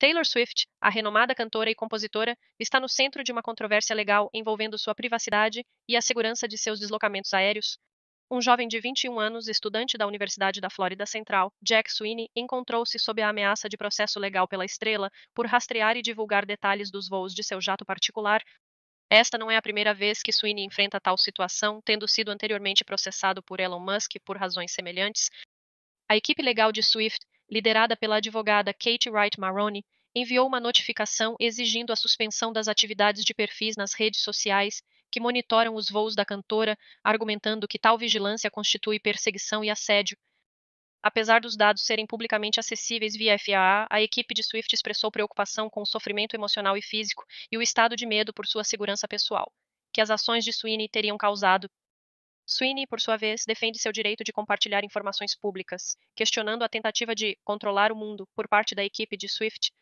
Taylor Swift, a renomada cantora e compositora, está no centro de uma controvérsia legal envolvendo sua privacidade e a segurança de seus deslocamentos aéreos. Um jovem de 21 anos, estudante da Universidade da Flórida Central, Jack Sweeney, encontrou-se sob a ameaça de processo legal pela estrela por rastrear e divulgar detalhes dos voos de seu jato particular. Esta não é a primeira vez que Sweeney enfrenta tal situação, tendo sido anteriormente processado por Elon Musk por razões semelhantes. A equipe legal de Swift liderada pela advogada Kate Wright Maroney, enviou uma notificação exigindo a suspensão das atividades de perfis nas redes sociais que monitoram os voos da cantora, argumentando que tal vigilância constitui perseguição e assédio. Apesar dos dados serem publicamente acessíveis via FAA, a equipe de Swift expressou preocupação com o sofrimento emocional e físico e o estado de medo por sua segurança pessoal, que as ações de Sweeney teriam causado Sweeney, por sua vez, defende seu direito de compartilhar informações públicas, questionando a tentativa de controlar o mundo por parte da equipe de Swift